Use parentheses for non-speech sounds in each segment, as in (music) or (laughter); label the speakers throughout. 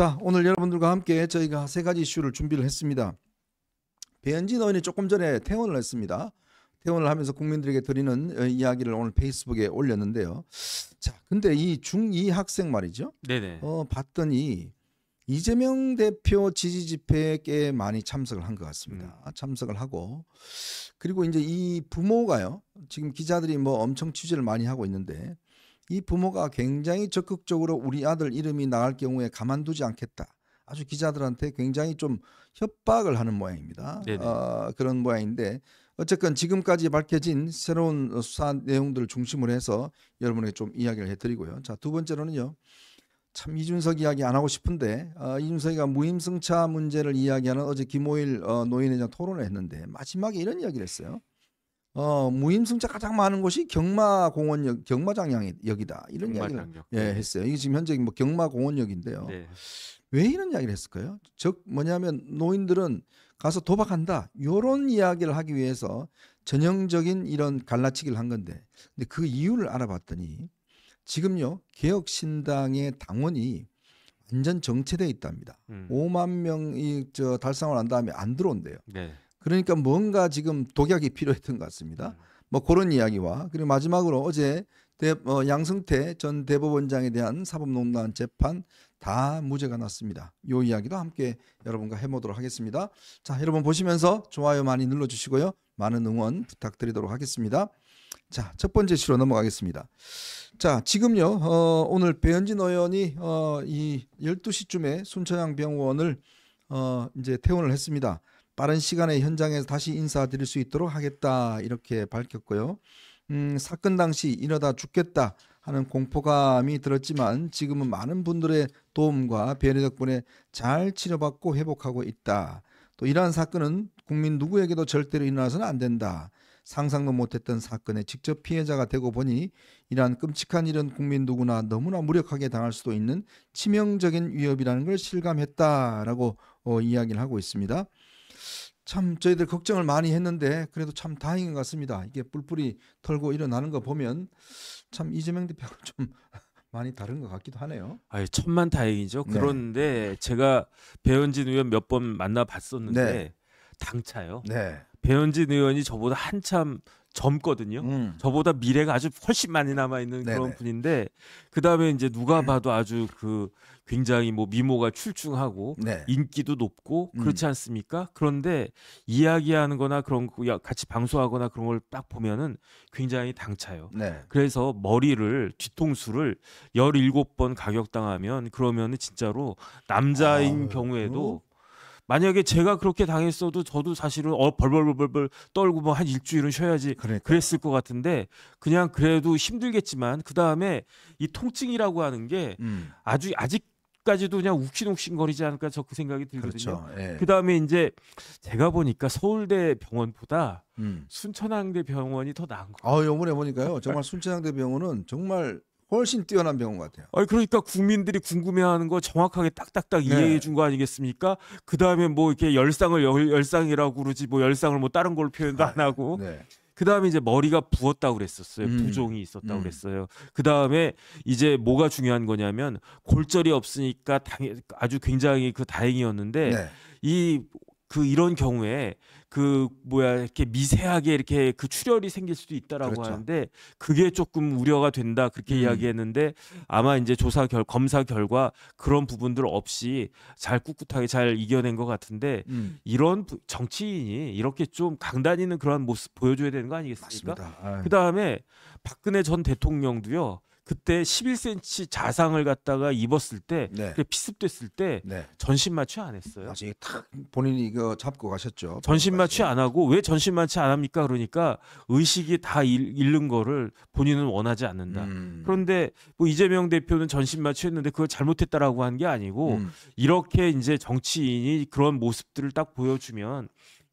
Speaker 1: 자, 오늘 여러분들과 함께 저희가 세 가지 이슈를 준비를 했습니다. 배현진 의원이 조금 전에 퇴원을 했습니다. 퇴원을 하면서 국민들에게 드리는 어, 이야기를 오늘 페이스북에 올렸는데요. 자, 근데 이 중2 학생 말이죠. 네네. 어, 봤더니 이재명 대표 지지 집회에 꽤 많이 참석을 한 것 같습니다. 음. 참석을 하고 그리고 이제 이 부모가요. 지금 기자들이 뭐 엄청 취재를 많이 하고 있는데 이 부모가 굉장히 적극적으로 우리 아들 이름이 나갈 경우에 가만두지 않겠다. 아주 기자들한테 굉장히 좀 협박을 하는 모양입니다. 어, 그런 모양인데 어쨌건 지금까지 밝혀진 새로운 수사 내용들을 중심으로 해서 여러분에게 좀 이야기를 해드리고요. 자 두 번째로는요. 참 이준석 이야기 안 하고 싶은데 어, 이준석이가 무임승차 문제를 이야기하는 어제 김호일 어, 노인회장 토론을 했는데 마지막에 이런 이야기를 했어요. 어, 무임승차 가장 많은 곳이 경마공원역, 경마장역이다 이런 경마장역. 이야기를 예, 네. 했어요. 이게 지금 현재 뭐 경마공원역인데요. 네. 왜 이런 이야기를 했을까요? 즉 뭐냐면 노인들은 가서 도박한다 이런 이야기를 하기 위해서 전형적인 이런 갈라치기를 한 건데, 근데 그 이유를 알아봤더니 지금요 개혁신당의 당원이 완전 정체돼 있답니다. 음. 5만 명이 저 달성을 한 다음에 안 들어온대요. 네. 그러니까 뭔가 지금 독약이 필요했던 것 같습니다. 음. 뭐 그런 이야기와 그리고 마지막으로 어제 대, 어, 양승태 전 대법원장에 대한 사법농단 재판 다 무죄가 났습니다. 이 이야기도 함께 여러분과 해보도록 하겠습니다. 자, 여러분 보시면서 좋아요 많이 눌러주시고요. 많은 응원 부탁드리도록 하겠습니다. 자, 첫 번째 시로 넘어가겠습니다. 자, 지금요, 어, 오늘 배현진 의원이 어, 이 12시쯤에 순천향 병원을 어, 이제 퇴원을 했습니다. 빠른 시간에 현장에서 다시 인사드릴 수 있도록 하겠다 이렇게 밝혔고요. 음, 사건 당시 이러다 죽겠다 하는 공포감이 들었지만 지금은 많은 분들의 도움과 배려 덕분에 잘 치료받고 회복하고 있다. 또 이러한 사건은 국민 누구에게도 절대로 일어나서는 안 된다. 상상도 못했던 사건에 직접 피해자가 되고 보니 이러한 끔찍한 일은 국민 누구나 너무나 무력하게 당할 수도 있는 치명적인 위협이라는 걸 실감했다라고 어, 이야기를 하고 있습니다. 참 저희들 걱정을 많이 했는데 그래도 참 다행인 것 같습니다. 이게 뿔뿔이 털고 일어나는 거 보면 참 이재명 대표랑 좀 (laughs) 많이 다른 것 같기도 하네요.
Speaker 2: 아예 천만 다행이죠. 네. 그런데 제가 배현진 의원 몇 번 만나봤었는데 네. 당차요. 네. 배현진 의원이 저보다 한참 젊거든요. 음. 저보다 미래가 아주 훨씬 많이 남아 있는 그런 분인데 그 다음에 이제 누가 음. 봐도 아주 그 굉장히 뭐 미모가 출중하고 네. 인기도 높고 음. 그렇지 않습니까? 그런데 이야기하는거나 그런 거 같이 방송하거나 그런 걸 딱 보면은 굉장히 당차요. 네. 그래서 머리를 뒤통수를 17번 가격당하면 그러면은 진짜로 남자인 아, 경우에도 만약에 제가 그렇게 당했어도 저도 사실은 어 벌벌벌벌 떨고 뭐 한 일주일은 쉬어야지 그러니까 그랬을 것 같은데 그냥 그래도 힘들겠지만 그 다음에 이 통증이라고 하는 게 음. 아주 아직 까지도 그냥 욱신욱신거리지 않을까 저 그 생각이 들거든요. 그렇죠. 예. 그다음에 이제 제가 보니까 서울대 병원보다 음. 순천향대 병원이 더 나은
Speaker 1: 거예요. 아, 요번에 보니까요. 정말 순천향대 병원은 정말 훨씬 뛰어난 병원 같아요. 아니 그러니까 국민들이 궁금해하는 거 정확하게
Speaker 2: 딱딱딱 네. 이해해 준 거 아니겠습니까? 그 다음에 뭐 이렇게 열상을 열, 상이라고 그러지 뭐 열상을 뭐 다른 걸로 표현도 안 아, 하고. 네. 그 다음에 이제 머리가 부었다고 그랬었어요. 음. 부종이 있었다고 음. 그랬어요. 그 다음에 이제 뭐가 중요한 거냐면 골절이 없으니까 당, 아주 굉장히 그 다행이었는데 네. 이그 이런 경우에 그 뭐야 이렇게 미세하게 이렇게 그 출혈이 생길 수도 있다라고 그렇죠. 하는데 그게 조금 우려가 된다 그렇게 음. 이야기했는데 아마 이제 조사 결 검사 결과 그런 부분들 없이 잘 꿋꿋하게 잘 이겨낸 것 같은데 음. 이런 정치인이 이렇게 좀 강단 있는 그러한 모습 보여줘야 되는 거 아니겠습니까? 그다음에 박근혜 전 대통령도요 그때 11cm 자상을 갖다가 입었을 때 네. 피습됐을
Speaker 1: 때 네. 전신 마취 안 했어요. 나중에 탁 본인이 이거 잡고 가셨죠. 전신
Speaker 2: 마취 네. 안 하고 왜 전신 마취 안 합니까? 그러니까 의식이 다 잃는 거를 본인은 원하지 않는다. 음. 그런데 뭐 이재명 대표는 전신 마취했는데 그걸 잘못했다라고 한 게 아니고 음. 이렇게 이제 정치인이 그런 모습들을 딱 보여주면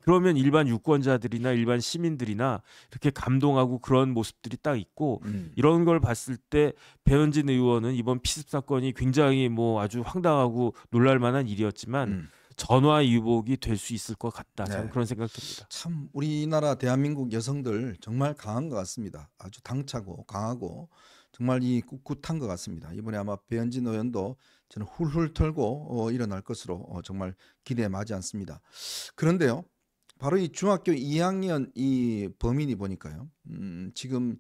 Speaker 2: 그러면 일반 유권자들이나 일반 시민들이나 이렇게 감동하고 그런 모습들이 딱 있고 음. 이런 걸 봤을 때 배현진 의원은 이번 피습 사건이 굉장히 뭐 아주 황당하고 놀랄 만한 일이었지만 음. 전화 유복이 될 수 있을 것 같다. 네. 참 그런 생각 도 듭니다.
Speaker 1: 참 우리나라 대한민국 여성들 정말 강한 것 같습니다. 아주 당차고 강하고 정말 이 꿋꿋한 것 같습니다. 이번에 아마 배현진 의원도 저는 훌훌 털고 어, 일어날 것으로 어, 정말 기대에 마지 않습니다. 그런데요. 바로 이 중학교 2학년 이 범인이 보니까요. 음, 지금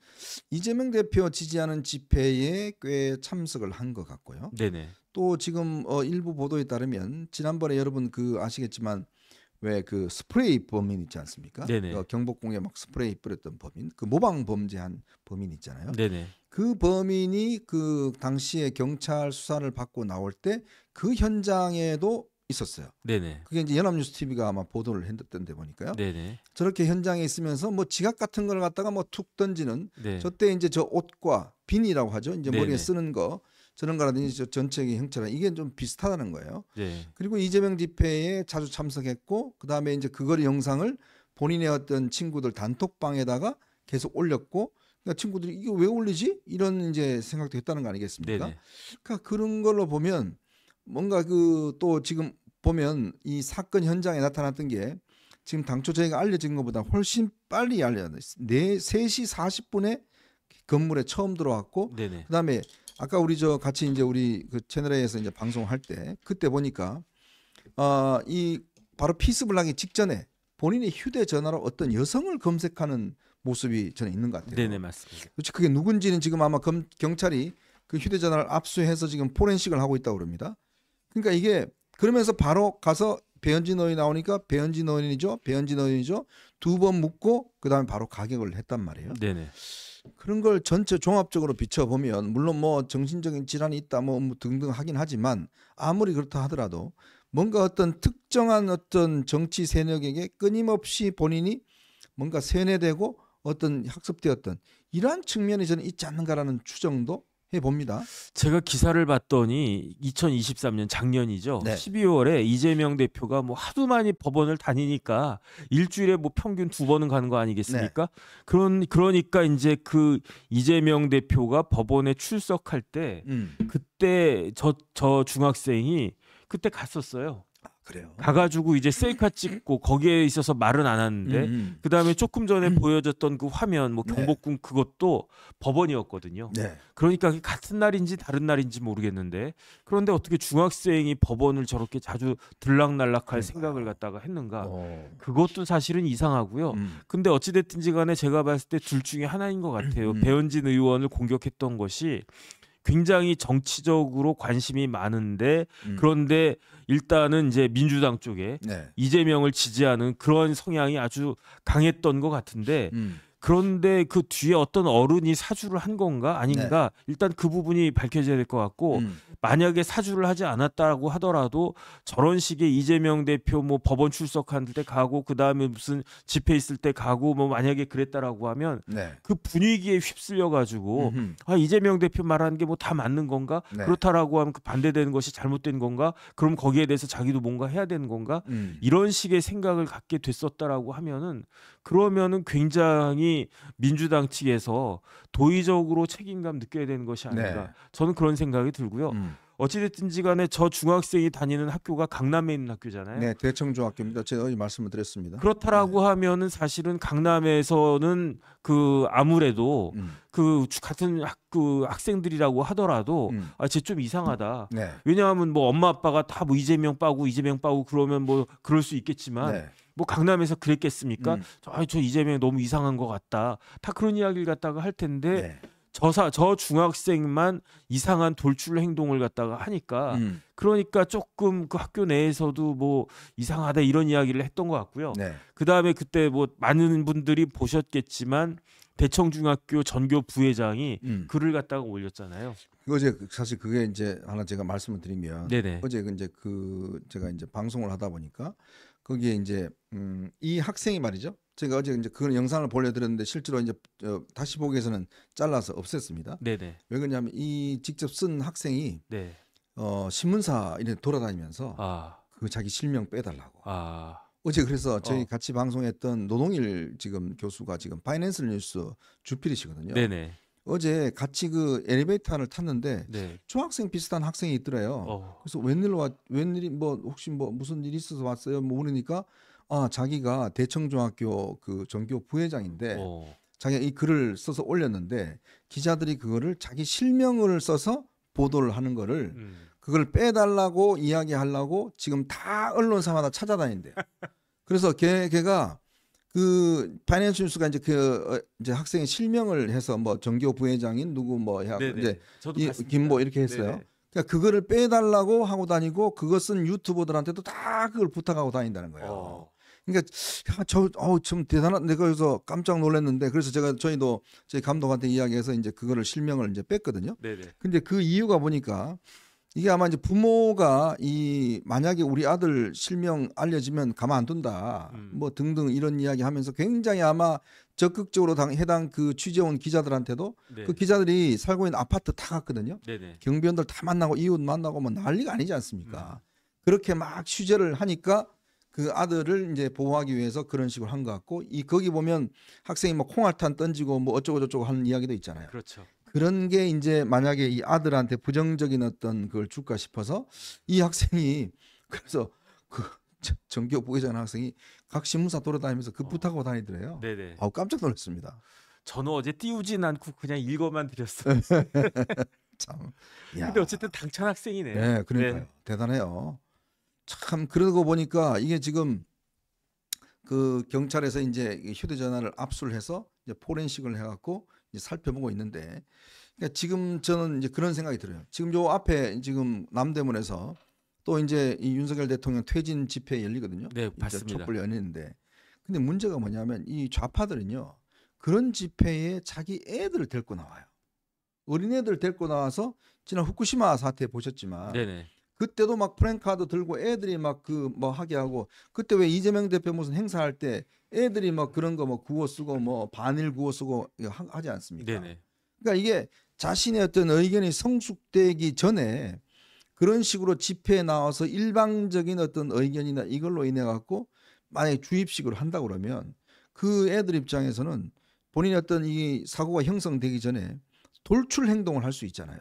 Speaker 1: 이재명 대표 지지하는 집회에 꽤 참석을 한 것 같고요. 네네. 또 지금 어, 일부 보도에 따르면 지난번에 여러분 그 아시겠지만 왜 그 스프레이 범인 있지 않습니까? 네네. 어, 경복궁에 막 스프레이 뿌렸던 범인, 그 모방 범죄한 범인 있잖아요. 네네. 그 범인이 그 당시에 경찰 수사를 받고 나올 때 그 현장에도 있었어요. 네네. 그게 이제 연합뉴스 TV가 아마 보도를 했던데 보니까요. 네네. 저렇게 현장에 있으면서 뭐지각 같은 걸 갖다가 뭐 툭 던지는 네. 저때 이제 저 옷과 빈이라고 하죠. 이제 네네. 머리에 쓰는 거 저런 거라든지 저 전체의 형체랑 이게 좀 비슷하다는 거예요. 네. 그리고 이재명 집회에 자주 참석했고 그 다음에 이제 그걸 영상을 본인의 어떤 친구들 단톡방에다가 계속 올렸고 그러니까 친구들이 이거 왜 올리지 이런 이제 생각도 했다는 거 아니겠습니까? 네네. 그러니까 그런 걸로 보면 뭔가 그 또 지금 보면 이 사건 현장에 나타났던 게 지금 당초 저희가 알려진 것보다 훨씬 빨리 알려졌어요. 3시 40분에 건물에 처음 들어왔고 네네. 그다음에 아까 우리 저 같이 이제 우리 그 채널에서 이제 방송할 때 그때 보니까 아이 어 바로 피스블랑기 직전에 본인의 휴대전화로 어떤 여성을 검색하는 모습이 저는 있는 것 같아요. 네네 맞습니다. 그렇죠. 그게 누군지는 지금 아마 검, 경찰이 그 휴대전화를 압수해서 지금 포렌식을 하고 있다고 그럽니다. 그러니까 이게 그러면서 바로 가서 배현진 의원이 나오니까 배현진 의원이죠. 배현진 의원이죠. 두 번 묻고 그다음에 바로 가격을 했단 말이에요. 네네. 그런 걸 전체 종합적으로 비춰보면 물론 뭐 정신적인 질환이 있다 뭐, 뭐 등등 하긴 하지만 아무리 그렇다 하더라도 뭔가 어떤 특정한 어떤 정치 세력에게 끊임없이 본인이 뭔가 세뇌되고 어떤 학습되었던 이러한 측면이 저는 있지 않는가라는 추정도 해봅니다.
Speaker 2: 제가 기사를 봤더니 2023년 작년이죠. 네. 12월에 이재명 대표가 뭐 하도 많이 법원을 다니니까 일주일에 뭐 평균 두 번은 가는 거 아니겠습니까? 네. 그런 그러니까 이제 그 이재명 대표가 법원에 출석할 때 음. 그때 저 저 중학생이 그때 갔었어요. 그래요. 가가지고 이제 셀카 찍고 거기에 있어서 말은 안 하는데 음, 음. 그다음에 조금 전에 음. 보여줬던 그 화면 뭐 네. 경복궁 그것도 법원이었거든요. 네. 그러니까 같은 날인지 다른 날인지 모르겠는데 그런데 어떻게 중학생이 법원을 저렇게 자주 들락날락할 그러니까. 생각을 갖다가 했는가 어. 그것도 사실은 이상하고요. 음. 근데 어찌됐든지 간에 제가 봤을 때 둘 중에 하나인 것 같아요. 배현진 의원을 공격했던 것이 굉장히 정치적으로 관심이 많은데 음. 그런데 일단은 이제 민주당 쪽에 네. 이재명을 지지하는 그런 성향이 아주 강했던 것 같은데 음. 그런데 그 뒤에 어떤 어른이 사주를 한 건가 아닌가 네. 일단 그 부분이 밝혀져야 될 것 같고 음. 만약에 사주를 하지 않았다고 라 하더라도 저런 식의 이재명 대표 뭐 법원 출석한 때 가고 그 다음에 무슨 집회 있을 때 가고 뭐 만약에 그랬다라고 하면 네. 그 분위기에 휩쓸려 가지고 아 이재명 대표 말하는 게 뭐 다 맞는 건가 네. 그렇다라고 하면 그 반대되는 것이 잘못된 건가 그럼 거기에 대해서 자기도 뭔가 해야 되는 건가 음. 이런 식의 생각을 갖게 됐었다라고 하면은 그러면은 굉장히 민주당 측에서 도의적으로 책임감 느껴야 되는 것이 아닌가. 네.
Speaker 1: 저는 그런 생각이 들고요. 음.
Speaker 2: 어찌됐든지 간에 저 중학생이
Speaker 1: 다니는 학교가 강남에 있는 학교잖아요. 네, 대청중학교입니다. 제가 이 말씀을 드렸습니다.
Speaker 2: 그렇다라고 네. 하면은 사실은 강남에서는 그 아무래도 음. 그 같은 학, 그 학생들이라고 하더라도 음. 아, 쟤좀 이상하다. 네. 왜냐하면 뭐 엄마 아빠가 다뭐 이재명 빠고 이재명 빠고 그러면 뭐 그럴 수 있겠지만 네. 뭐 강남에서 그랬겠습니까? 음. 저, 저 이재명 이 너무 이상한 것 같다. 다 그런 이야기를 갖다가 할 텐데 네. 저사 저 중학생만 이상한 돌출 행동을 갖다가 하니까 음. 그러니까 조금 그 학교 내에서도 뭐 이상하다 이런 이야기를 했던 것 같고요. 네. 그 다음에 그때 뭐 많은 분들이 보셨겠지만 대청중학교 전교 부회장이 음. 글을 갖다가 올렸잖아요.
Speaker 1: 어제 사실 그게 이제 하나 제가 말씀을 드리면 네네. 어제 그 이제 그 제가 이제 방송을 하다 보니까 거기에 이제 음, 이 학생이 말이죠. 제가 어제 이제 그 영상을 보내드렸는데 실제로 이제 어, 다시 보기에서는 잘라서 없앴습니다. 네네. 왜 그러냐면 이 직접 쓴 학생이 네. 어, 신문사 이렇 돌아다니면서 아. 그 자기 실명 빼달라고. 아. 어제 그래서 저희 어. 같이 방송했던 노동일 지금 교수가 지금 파이낸스 뉴스 주필이시거든요. 네네. 어제 같이 그 엘리베이터 안을 탔는데 네. 중학생 비슷한 학생이 있더래요. 어. 그래서 웬일로 왔, 웬일이 뭐 혹시 뭐 무슨 일이 있어서 왔어요? 뭐 그러니까 아 자기가 대청중학교 그 전교 부회장인데 어. 자기가 이 글을 써서 올렸는데 기자들이 그거를 자기 실명을 써서 보도를 하는 거를 음. 그걸 빼달라고 이야기하려고 지금 다 언론사마다 찾아다닌대요. (laughs) 그래서 걔 걔가 그 파이낸셜 뉴스가 이제 그 어, 이제 학생의 실명을 해서 뭐 정교 부회장인 누구 뭐 야, 이제 이, 김모 뭐 이렇게 했어요. 네네. 그러니까 그거를 빼달라고 하고 다니고 그것 은 유튜버들한테도 다 그걸 부탁하고 다닌다는 거예요. 어. 그러니까 저어참 대단한 내가 그래서 깜짝 놀랐는데 그래서 제가 저희도 저희 감독한테 이야기해서 이제 그거를 실명을 이제 뺐거든요. 네네. 근데 그 이유가 보니까 이게 아마 이제 부모가 이 만약에 우리 아들 실명 알려지면 가만 안 둔다 음. 뭐 등등 이런 이야기 하면서 굉장히 아마 적극적으로 당, 해당 그 취재원 기자들한테도 네. 그 기자들이 살고 있는 아파트 다 갔거든요. 네네. 경비원들 다 만나고 이웃 만나고 뭐 난리가 아니지 않습니까? 음. 그렇게 막 취재를 하니까 그 아들을 이제 보호하기 위해서 그런 식으로 한 것 같고 이 거기 보면 학생이 뭐 콩알탄 던지고 뭐 어쩌고 저쩌고 하는 이야기도 있잖아요. 그렇죠. 그런 게 이제 만약에 이 아들한테 부정적인 어떤 그걸 줄까 싶어서 이 학생이 (laughs) 그래서 그 전교 보이자는 학생이 각 신문사 돌아다니면서 그부탁하고 어. 다니더래요. 네네. 아우 깜짝 놀랐습니다.
Speaker 2: 저는 어제 띄우진 않고 그냥 읽어만 드렸어요. (laughs) 참. 야. 근데 어쨌든 당찬 학생이네. 네, 그러니까요. 네.
Speaker 1: 대단해요. 참 그러고 보니까 이게 지금 그 경찰에서 이제 휴대전화를 압수를 해서 이제 포렌식을 해갖고 살펴보고 있는데 그러니까 지금 저는 이제 그런 생각이 들어요. 지금 요 앞에 지금 남대문에서 또 이제 이 윤석열 대통령 퇴진 집회 열리거든요. 네, 봤습니다. 촛불 연인데 근데 문제가 뭐냐면 이 좌파들은요 그런 집회에 자기 애들을 데리고 나와요. 어린애들 데리고 나와서 지난 후쿠시마 사태 보셨지만 네네. 네. 그때도 막프랜카드 들고 애들이 막 그 뭐 하게 하고 그때 왜 이재명 대표 무슨 행사할 때 애들이 막 그런 거 뭐 구호 쓰고 뭐 반일 구호 쓰고 하지 않습니까? 네네. 그러니까 이게 자신의 어떤 의견이 성숙되기 전에 그런 식으로 집회에 나와서 일방적인 어떤 의견이나 이걸로 인해 갖고 만약에 주입식으로 한다 그러면 그 애들 입장에서는 본인의 어떤 이 사고가 형성되기 전에 돌출 행동을 할 수 있잖아요.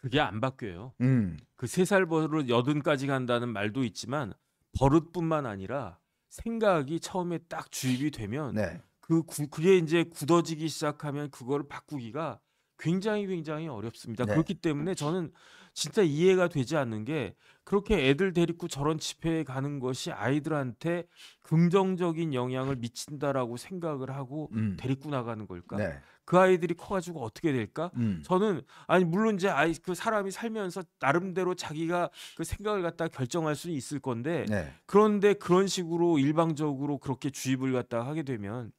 Speaker 2: 그게 안 바뀌어요. 음. 그 세 살 버릇 여든까지 간다는 말도 있지만 버릇뿐만 아니라 생각이 처음에 딱 주입이 되면 네. 그 구, 그게 이제 굳어지기 시작하면 그걸 바꾸기가 굉장히 굉장히 어렵습니다. 네. 그렇기 때문에 저는 진짜 이해가 되지 않는 게 그렇게 애들 데리고 저런 집회에 가는 것이 아이들한테 긍정적인 영향을 미친다라고 생각을 하고 음. 데리고 나가는 걸까? 네. 그 아이들이 커가지고 어떻게 될까? 음. 저는 아니 물론 이제 아이 그 사람이 살면서 나름대로 자기가 그 생각을 갖다 결정할 수는 있을 건데 네. 그런데 그런 식으로 일방적으로 그렇게 주입을 갖다 하게 되면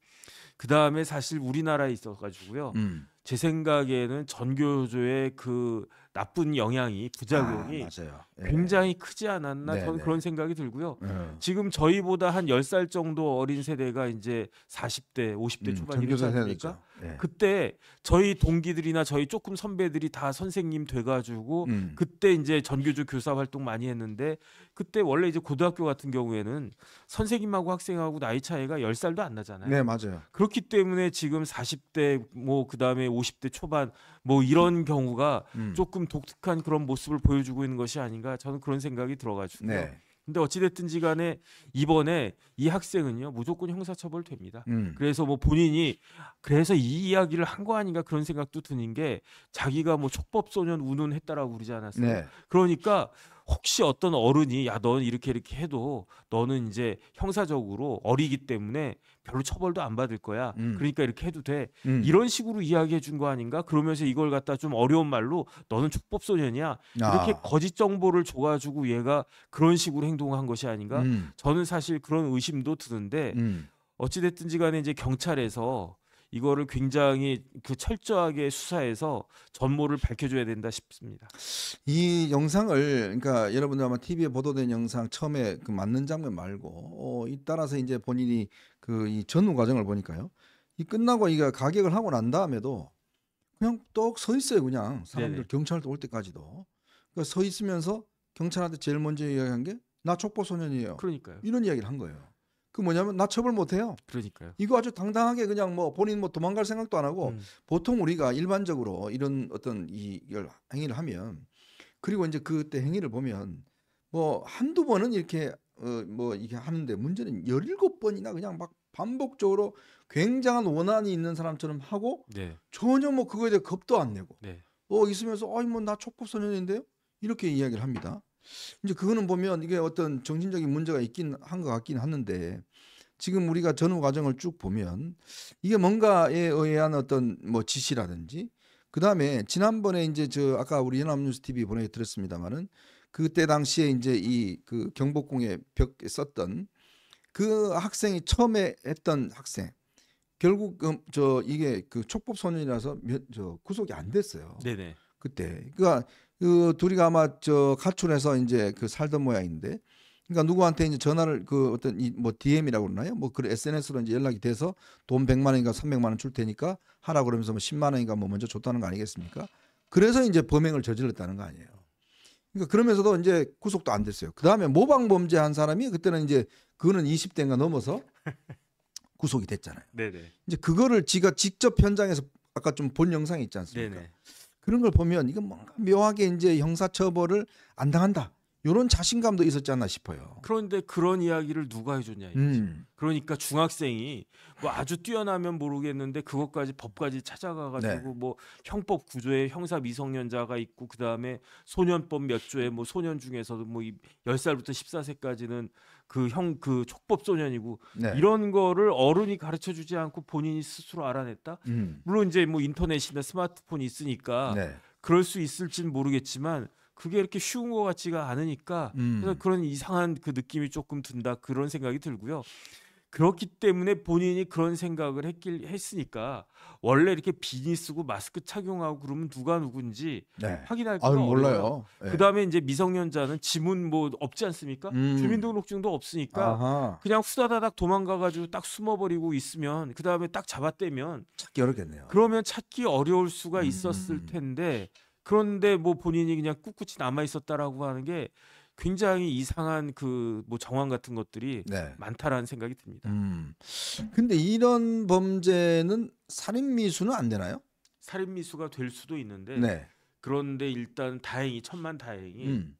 Speaker 2: 그 다음에 사실 우리나라에 있어가지고요. 음. 제 생각에는 전교조의 그 나쁜 영향이 부작용이 아, 맞아요. 예. 굉장히 크지 않았나 네, 저는 네. 그런 생각이 들고요. 음. 지금 저희보다 한 10살 정도 어린 세대가 이제 40대, 50대 음, 초반 이러지 않습니까? 예. 그때 저희 동기들이나 저희 조금 선배들이 다 선생님 돼 가지고 음. 그때 이제 전교조 교사 활동 많이 했는데 그때 원래 이제 고등학교 같은 경우에는 선생님하고 학생하고 나이 차이가 10살도 안 나잖아요. 네, 맞아요. 그렇기 때문에 지금 40대 뭐 그다음에 50대 초반 뭐 이런 음. 경우가 음. 조금 독특한 그런 모습을 보여주고 있는 것이 아닌가 저는 그런 생각이 들어가지고요. 네. 근데 어찌됐든지 간에 이번에 이 학생은요 무조건 형사처벌 됩니다. 음. 그래서 뭐 본인이 그래서 이 이야기를 한 거 아닌가 그런 생각도 드는 게 자기가 뭐 촉법소년 운운했다라고 그러지 않았어요. 네. 그러니까 혹시 어떤 어른이 야넌 이렇게 이렇게 해도 너는 이제 형사적으로 어리기 때문에 별로 처벌도 안 받을 거야. 음. 그러니까 이렇게 해도 돼. 음. 이런 식으로 이야기해 준 거 아닌가? 그러면서 이걸 갖다 좀 어려운 말로 너는 촉법 소년이야. 아. 이렇게 거짓 정보를 줘가지고 얘가 그런 식으로 행동한 것이 아닌가? 음. 저는 사실 그런 의심도 드는데 음. 어찌됐든지간에 이제 경찰에서 이거를 굉장히 그 철저하게 수사해서 전모를 밝혀줘야 된다 싶습니다.
Speaker 1: 이 영상을 그러니까 여러분들 아마 TV에 보도된 영상 처음에 그 맞는 장면 말고 어, 이 따라서 이제 본인이 그이 전후 과정을 보니까요. 이 끝나고 이가 가격을 하고 난 다음에도 그냥 똑서 있어요 그냥 사람들 경찰도 올 때까지도 그러니까 서 있으면서 경찰한테 제일 먼저 이야기한 게나 촉보 소년이에요. 그러니까요. 이런 이야기를 한 거예요. 그 뭐냐면 나 처벌 못 해요. 그러니까요. 이거 아주 당당하게 그냥 뭐 본인 뭐 도망갈 생각도 안 하고 음. 보통 우리가 일반적으로 이런 어떤 이 행위를 하면 그리고 이제 그때 행위를 보면 뭐 한두 번은 이렇게 어 뭐 이게 하는데 문제는 열일곱 번이나 그냥 막 반복적으로 굉장한 원한이 있는 사람처럼 하고 네. 전혀 뭐 그거에 대해 겁도 안 내고 네. 어 있으면서 아이 뭐나 촉법소년인데요 이렇게 이야기를 합니다. 이제 그거는 보면 이게 어떤 정신적인 문제가 있긴 한 것 같긴 하는데 지금 우리가 전후 과정을 쭉 보면 이게 뭔가에 의한 어떤 뭐 지시라든지 그 다음에 지난번에 이제 저 아까 우리 연합뉴스 TV 보내드렸습니다만은 그때 당시에 이제 이 그 경복궁에 벽에 썼던 그 학생이 처음에 했던 학생 결국 음, 저 이게 그 촉법 소년이라서 몇, 저 구속이 안 됐어요. 네네. 그때 그러니까 그 둘이가 아마 저 가출해서 이제 그 살던 모양인데 그러니까 누구한테 이제 전화를 그 어떤 이 뭐 DM이라고 그러나요? 뭐 그 SNS로 이제 연락이 돼서 돈 100만 원인가 300만 원 줄 테니까 하라 그러면서 뭐 10만 원인가 뭐 먼저 줬다는 거 아니겠습니까? 그래서 이제 범행을 저질렀다는 거 아니에요. 그러니까 그러면서도 이제 구속도 안 됐어요. 그다음에 모방 범죄 한 사람이 그때는 이제 그거는 20대인가 넘어서 (laughs) 구속이 됐잖아요. 네네. 이제 그거를 지가 직접 현장에서 아까 좀 본 영상이 있지 않습니까? 네네. 그런 걸 보면 이건 뭔가 묘하게 이제 형사 처벌을 안 당한다. 이런 자신감도 있었지 않나 싶어요.
Speaker 2: 그런데 그런 이야기를 누가 해줬냐 이거지. 음. 그러니까 중학생이 뭐 아주 뛰어나면 모르겠는데 그것까지 법까지 찾아가가지고 네. 뭐 형법 구조에 형사 미성년자가 있고 그 다음에 소년법 몇 조에 뭐 소년 중에서도 뭐0 살부터 1 4 세까지는 그 형 그 촉법 소년이고 네. 이런 거를 어른이 가르쳐 주지 않고 본인이 스스로 알아냈다. 음. 물론 이제 뭐 인터넷이나 스마트폰이 있으니까 네. 그럴 수 있을진 모르겠지만. 그게 이렇게 쉬운 것 같지가 않으니까 음. 그래서 그런 이상한 그 느낌이 조금 든다 그런 생각이 들고요. 그렇기 때문에 본인이 그런 생각을 했길 했으니까 원래 이렇게 비니 쓰고 마스크 착용하고 그러면 누가 누군지 네. 확인할 아, 거가 몰라요. 네. 그다음에 이제 미성년자는 지문 뭐 없지 않습니까? 음. 주민등록증도 없으니까 아하. 그냥 후다다닥 도망가 가지고 딱 숨어버리고 있으면 그다음에 딱 잡아떼면
Speaker 1: 찾기 어렵겠네요.
Speaker 2: 그러면 찾기 어려울 수가 음. 있었을 음. 텐데 그런데 뭐 본인이 그냥 꿋꿋이 남아 있었다라고 하는 게 굉장히 이상한 그 뭐 정황 같은 것들이 네. 많다라는 생각이 듭니다.
Speaker 1: 음. 근데 이런 범죄는 살인 미수는 안 되나요?
Speaker 2: 살인 미수가 될 수도 있는데 네. 그런데 일단 다행히 천만 다행히 음.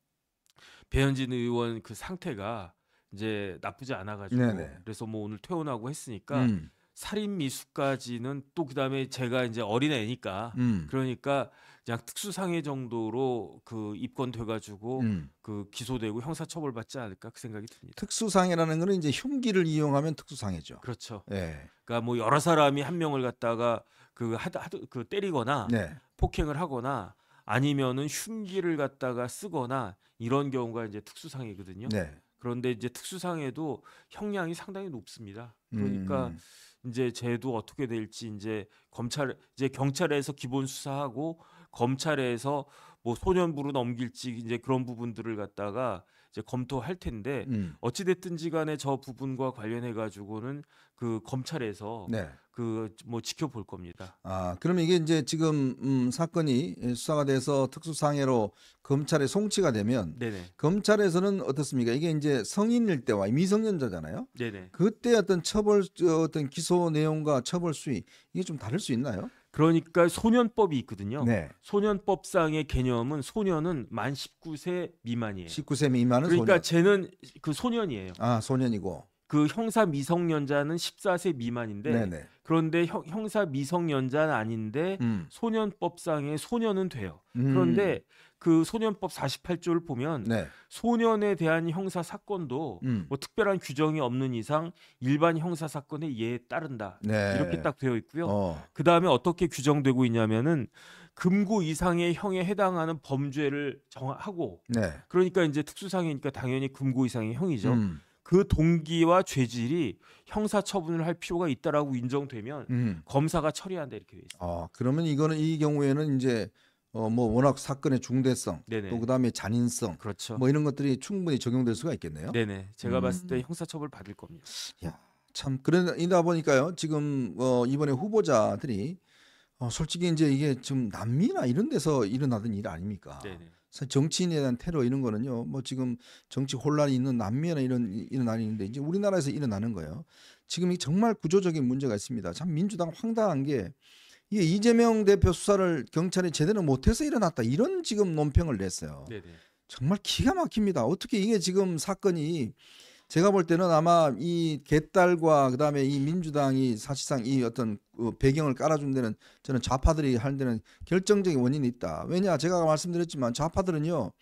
Speaker 2: 배현진 의원 그 상태가 이제 나쁘지 않아가지고 그래서 뭐 오늘 퇴원하고 했으니까 음. 살인 미수까지는 또 그다음에 제가 이제 어린 애니까 음. 그러니까 그냥 특수상해 정도로 그 입건돼 가지고 음. 그 기소되고 형사 처벌받지 않을까 그 생각이 듭니다.
Speaker 1: 특수상해라는 거는 이제 흉기를 이용하면 특수상해죠. 그렇죠. 예.
Speaker 2: 그러니까 뭐 여러 사람이 한 명을 갖다가 그 하도, 하도 그 때리거나 네. 폭행을 하거나 아니면은 흉기를 갖다가 쓰거나 이런 경우가 이제 특수상해거든요. 네. 그런데 이제 특수상해도 형량이 상당히 높습니다. 그러니까 음. 이제 제도 어떻게 될지 이제 검찰 이제 경찰에서 기본 수사하고 검찰에서 뭐 소년부로 넘길지 이제 그런 부분들을 갖다가 이제 검토할 텐데 음. 어찌 됐든지 간에 저 부분과 관련해 가지고는 그 검찰에서 네. 그뭐 지켜볼 겁니다.
Speaker 1: 아, 그러면 이게 이제 지금 음, 사건이 수사가 돼서 특수상해로 검찰에 송치가 되면 네네. 검찰에서는 어떻습니까? 이게 이제 성인일 때와 미성년자잖아요. 네네. 그때 어떤 처벌 어떤 기소 내용과 처벌 수위 이게 좀 다를 수 있나요? 그러니까 소년법이 있거든요. 네.
Speaker 2: 소년법상의 개념은 소년은 만 19세 미만이에요. 19세 미만은 그러니까 소년. 쟤는 그 소년이에요.
Speaker 1: 아 소년이고.
Speaker 2: 그 형사 미성년자는 14세 미만인데 네네. 그런데 형, 형사 미성년자는 아닌데 음. 소년법상의 소년은 돼요. 음. 그런데 그 소년법 48조를 보면 네. 소년에 대한 형사 사건도 음. 뭐 특별한 규정이 없는 이상 일반 형사 사건에 예에 따른다 네. 이렇게 딱 되어 있고요. 어. 그 다음에 어떻게 규정되고 있냐면은 금고 이상의 형에 해당하는 범죄를 정하고 네. 그러니까 이제 특수상이니까 당연히 금고 이상의 형이죠. 음. 그 동기와 죄질이 형사 처분을 할 필요가 있다라고 인정되면 음. 검사가 처리한다 이렇게 돼
Speaker 1: 있어요. 아 그러면 이거는 이 경우에는 이제 어뭐 워낙 사건의 중대성 네네. 또 그다음에 잔인성 그렇죠. 뭐 이런 것들이 충분히 적용될 수가 있겠네요. 네네 제가 음. 봤을 때
Speaker 2: 형사 처벌 받을 겁니다.
Speaker 1: 야. 참 그러다 보니까요 지금 어 이번에 후보자들이 어 솔직히 이제 이게 지 남미나 이런 데서 일어나던 일 아닙니까? 네네. 정치인에 대한 테러 이런 거는요. 뭐 지금 정치 혼란이 있는 남미나 이런 일어나는데 이제 우리나라에서 일어나는 거예요. 지금 이 정말 구조적인 문제가 있습니다. 참 민주당 황당한 게 이게 이재명 대표 수사를 경찰이 제대로 못해서 일어났다 이런 지금 논평을 냈어요. 네네. 정말 기가 막힙니다. 어떻게 이게 지금 사건이 제가 볼 때는 아마 이 개딸과 그다음에 이 민주당이 사실상 이 어떤 그 배경을 깔아준 데는 저는 좌파들이 할 데는 결정적인 원인이 있다. 왜냐 제가 말씀드렸지만 좌파들은요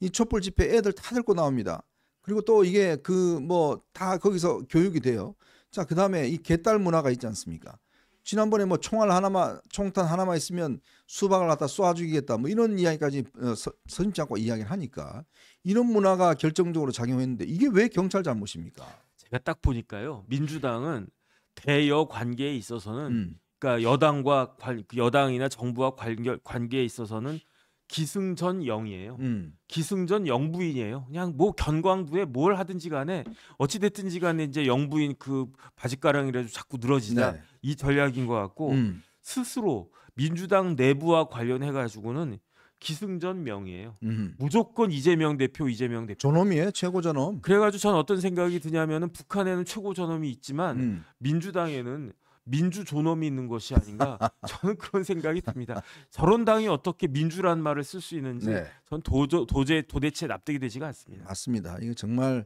Speaker 1: 이 촛불 집회 애들 다 데리고 나옵니다. 그리고 또 이게 그 뭐 다 거기서 교육이 돼요. 자 그다음에 이 개딸 문화가 있지 않습니까? 지난번에 뭐 총알 하나만 총탄 하나만 있으면 수박을 갖다 쏴 죽이겠다 뭐 이런 이야기까지 어, 서슴지 않고 이야기를 하니까 이런 문화가 결정적으로 작용했는데 이게 왜 경찰 잘못입니까?
Speaker 2: 제가 딱 보니까요 민주당은 대여 관계에 있어서는 음. 그러니까 여당과 관, 여당이나 정부와 관계 관계에 있어서는 기승전 영이에요. 음. 기승전 영부인이에요. 그냥 뭐 견광부에 뭘 하든지 간에 어찌 됐든지 간에 이제 영부인 그 바짓가랑이라도 자꾸 늘어지자 네. 이 전략인 것 같고 음. 스스로 민주당 내부와 관련해 가지고는 기승전 명이에요. 음. 무조건 이재명 대표, 이재명 대표.
Speaker 1: 저놈이에요, 최고 저놈.
Speaker 2: 그래가지고 전 어떤 생각이 드냐면은 북한에는 최고 전놈이 있지만 음. 민주당에는 민주 존엄이 있는 것이 아닌가 (laughs) 저는 그런 생각이 듭니다. 저런 당이 어떻게 민주라 말을 쓸 수 있는지 네. 전 도저, 도제, 도대체 납득이 되지가 않습니다.
Speaker 1: 맞습니다. 이거 정말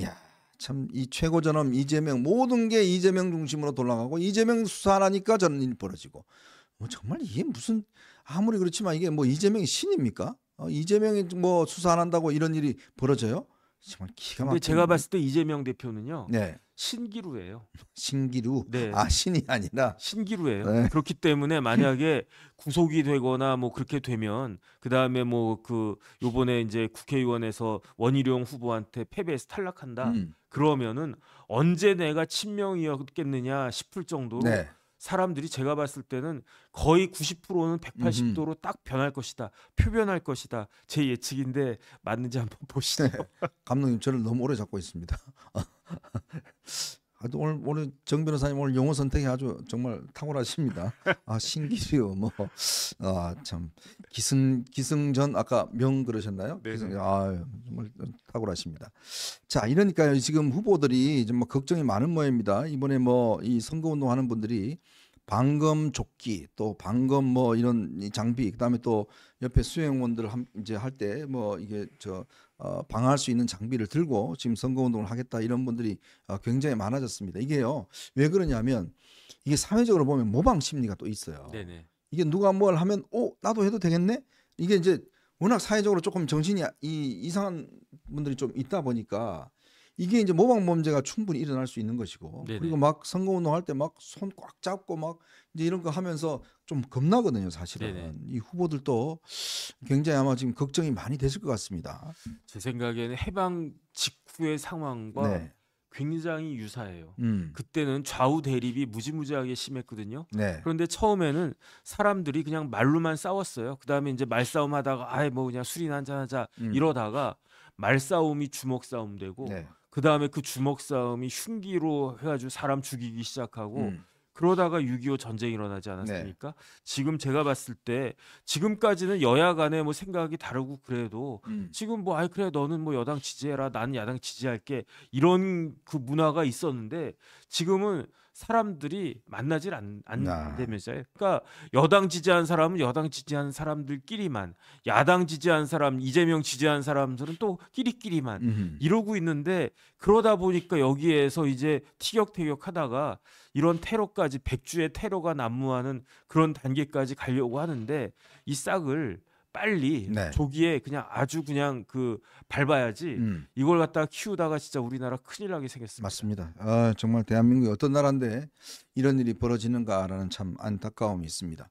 Speaker 1: 야참 이 최고 전엄 이재명 모든 게 이재명 중심으로 돌아가고 이재명 수사하니까 저는 일 벌어지고 뭐 정말 이게 무슨 아무리 그렇지만 이게 뭐 이재명이 신입니까? 어, 이재명이 뭐 수사 안 한다고 이런 일이 벌어져요? 정말 기가 막 근데 제가 봤을
Speaker 2: 때 이재명 대표는요. 네. 신기루예요.
Speaker 1: 신기루.
Speaker 2: 네. 아 신이 아니라 신기루예요. 네. 그렇기 때문에 만약에 (laughs) 구속이 되거나 뭐 그렇게 되면 그다음에 뭐 그 요번에 이제 국회의원에서 원희룡 후보한테 패배해서 탈락한다. 음. 그러면은 언제 내가 친명이었겠느냐 싶을 정도로 네. 사람들이 제가 봤을 때는 거의 90%는 180도로 딱 변할 것이다. 표변할 것이다. 제 예측인데 맞는지 한번
Speaker 1: (laughs) 보시죠. 네. 감독님 저를 너무 오래 잡고 있습니다. 아주 (laughs) 오늘 오늘 정 변호사님 오늘 용어 선택이 아주 정말 탁월하십니다. 아 신기해요. 뭐아참 기승 기승전 아까 명 그러셨나요? 네. 기승, 아 정말 탁월하십니다. 자 이러니까 요 지금 후보들이 정뭐 걱정이 많은 모양입니다. 이번에 뭐 이 선거 운동하는 분들이 방검 조끼 또 방검 뭐 이런 장비 그다음에 또 옆에 수행원들 함, 이제 할 때 뭐 이게 저 어, 방할 수 있는 장비를 들고 지금 선거 운동을 하겠다 이런 분들이 어, 굉장히 많아졌습니다. 이게요 왜 그러냐면 이게 사회적으로 보면 모방 심리가 또 있어요. 네네. 이게 누가 뭘 하면 오 어, 나도 해도 되겠네 이게 이제 워낙 사회적으로 조금 정신이 아, 이, 이상한 분들이 좀 있다 보니까 이게 이제 모방 범죄가 충분히 일어날 수 있는 것이고 네네. 그리고 막 선거 운동할 때 막 손 꽉 잡고 막 이제 이런 거 하면서 좀 겁나거든요 사실은 네네. 이 후보들도 굉장히 아마 지금 걱정이 많이 되실 것 같습니다.
Speaker 2: 제 생각에는 해방 직후의 상황과 네. 굉장히 유사해요. 음. 그때는 좌우 대립이 무지무지하게 심했거든요. 네. 그런데 처음에는 사람들이 그냥 말로만 싸웠어요. 그 다음에 이제 말싸움 하다가 아예 뭐 그냥 술이나 한잔하자 음. 이러다가 말싸움이 주먹싸움 되고 네. 그다음에 그 주먹 싸움이 흉기로 해가지고 사람 죽이기 시작하고 음. 그러다가 6.25 전쟁이 일어나지 않았습니까? 네. 지금 제가 봤을 때 지금까지는 여야 간에 뭐 생각이 다르고 그래도 음. 지금 뭐 아이 그래 너는 뭐 여당 지지해라 나는 야당 지지할게 이런 그 문화가 있었는데 지금은 사람들이 만나질 않, 않되면서요. 아. 그러니까 여당 지지한 사람은 여당 지지한 사람들끼리만, 야당 지지한 사람, 이재명 지지한 사람들은 또 끼리끼리만 음흠. 이러고 있는데 그러다 보니까 여기에서 이제 티격태격하다가 이런 테러까지 백주의 테러가 난무하는 그런 단계까지 가려고 하는데 이 싹을 빨리 네. 조기에 그냥 아주 그냥 그 밟아야지 음. 이걸 갖다가 키우다가 진짜 우리나라 큰일 나게 생겼습니다.
Speaker 1: 맞습니다. 아, 정말 대한민국이 어떤 나라인데 이런 일이 벌어지는가라는 참 안타까움이 있습니다.